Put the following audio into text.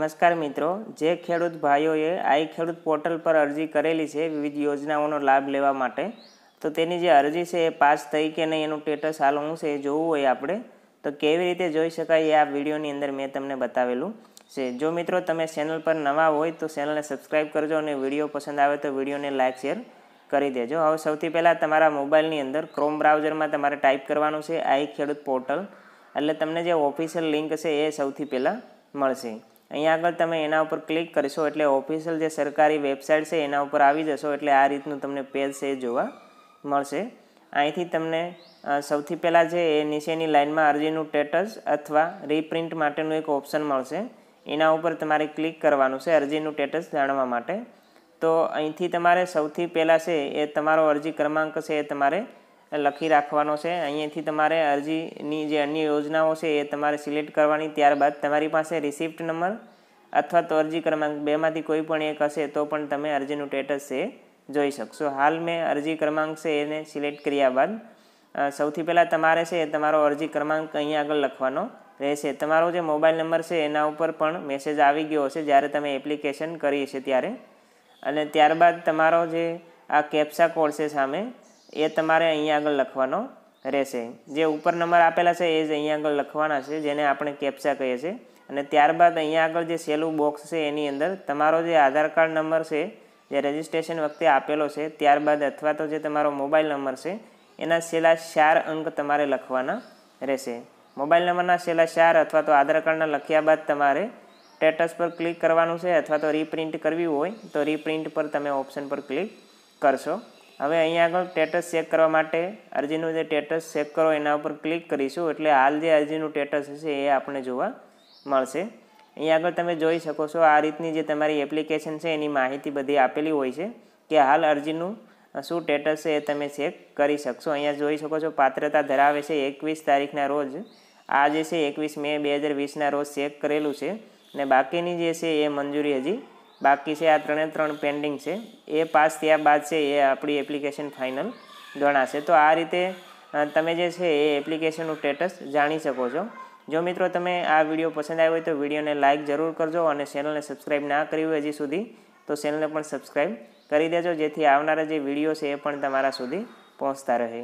નમસ્કાર મિત્રો જે ખેડૂત ભાઈઓએ આઈ ખેડૂત પોર્ટલ પર અરજી કરેલી છે વિવિધ યોજનાઓનો લાભ લેવા માટે તો તેની જે અરજી છે એ પાસ થઈ કે નહીં એનું સ્ટેટસ હાલ હું છે એ જોવું હોય આપણે તો કેવી રીતે જોઈ શકાય એ આ વિડીયોની અંદર મેં તમને બતાવેલું છે જો મિત્રો તમે ચેનલ પર નવા હોય તો ચેનલને સબસ્ક્રાઈબ કરજો અને વિડીયો પસંદ આવે તો વિડીયોને લાઇક શેર કરી દેજો હવે સૌથી પહેલાં તમારા મોબાઈલની અંદર ક્રોમ બ્રાઉઝરમાં તમારે ટાઈપ કરવાનું છે આઈ ખેડૂત પોર્ટલ એટલે તમને જે ઓફિશિયલ લિંક છે એ સૌથી પહેલાં મળશે અહીંયા આગળ તમે એના ઉપર ક્લિક કરશો એટલે ઓફિશિયલ જે સરકારી વેબસાઇટ છે એના ઉપર આવી જશો એટલે આ રીતનું તમને પેજ છે જોવા મળશે અહીંથી તમને સૌથી પહેલાં જે એ નીચેની લાઇનમાં અરજીનું સ્ટેટસ અથવા રીપ્રિન્ટ માટેનું એક ઓપ્શન મળશે એના ઉપર તમારે ક્લિક કરવાનું છે અરજીનું સ્ટેટસ જાણવા માટે તો અહીંથી તમારે સૌથી પહેલાં છે એ તમારો અરજી ક્રમાંક છે એ તમારે લખી રાખવાનો છે અહીંયાથી તમારે અરજીની જે અન્ય યોજનાઓ છે એ તમારે સિલેક્ટ કરવાની ત્યારબાદ તમારી પાસે રિસિપ્ટ નંબર અથવા તો અરજી ક્રમાંક બેમાંથી કોઈ પણ એક હશે તો પણ તમે અરજીનું સ્ટેટસ છે જોઈ શકશો હાલ મેં અરજી ક્રમાંક છે એને સિલેક્ટ કર્યા બાદ સૌથી પહેલાં તમારે છે એ તમારો અરજી ક્રમાંક અહીંયા આગળ લખવાનો રહેશે તમારો જે મોબાઈલ નંબર છે એના ઉપર પણ મેસેજ આવી ગયો હશે જ્યારે તમે એપ્લિકેશન કરી છે ત્યારે અને ત્યારબાદ તમારો જે આ કેપ્સા કોડ છે સામે એ તમારે અહીંયા આગળ લખવાનો રહેશે જે ઉપર નંબર આપેલા છે એ જ અહીંયા આગળ લખવાના છે જેને આપણે કેપ્સા કહીએ છીએ અને ત્યારબાદ અહીંયા આગળ જે સેલું બોક્સ છે એની અંદર તમારો જે આધાર કાર્ડ નંબર છે જે રજિસ્ટ્રેશન વખતે આપેલો છે ત્યારબાદ અથવા તો જે તમારો મોબાઈલ નંબર છે એના છેલ્લા ચાર અંક તમારે લખવાના રહેશે મોબાઈલ નંબરના છેલ્લા ચાર અથવા તો આધાર કાર્ડના લખ્યા બાદ તમારે સ્ટેટસ પર ક્લિક કરવાનું છે અથવા તો રીપ્રિન્ટ કરવી હોય તો રીપ્રિન્ટ પર તમે ઓપ્શન પર ક્લિક કરશો હવે અહીંયા આગળ સ્ટેટસ ચેક કરવા માટે અરજીનું જે સ્ટેટસ ચેક કરો એના ઉપર ક્લિક કરીશું એટલે હાલ જે અરજીનું સ્ટેટસ હશે એ આપણને જોવા મળશે અહીંયા આગળ તમે જોઈ શકો છો આ રીતની જે તમારી એપ્લિકેશન છે એની માહિતી બધી આપેલી હોય છે કે હાલ અરજીનું શું સ્ટેટસ છે એ તમે ચેક કરી શકશો અહીંયા જોઈ શકો છો પાત્રતા ધરાવે છે એકવીસ તારીખના રોજ આ જે છે એકવીસ મે બે હજાર વીસના રોજ ચેક કરેલું છે અને બાકીની જે છે એ મંજૂરી હજી બાકી છે આ ત્રણે ત્રણ પેન્ડિંગ છે એ પાસ થયા બાદ છે એ આપણી એપ્લિકેશન ફાઇનલ ગણાશે તો આ રીતે તમે જે છે એ એપ્લિકેશનનું સ્ટેટસ જાણી શકો છો જો મિત્રો તમે આ વિડીયો પસંદ આવ્યો હોય તો વિડીયોને લાઇક જરૂર કરજો અને ચેનલને સબસ્ક્રાઇબ ના કરી હોય હજી સુધી તો ચેનલને પણ સબસ્ક્રાઇબ કરી દેજો જેથી આવનારા જે વિડીયો છે એ પણ તમારા સુધી પહોંચતા રહે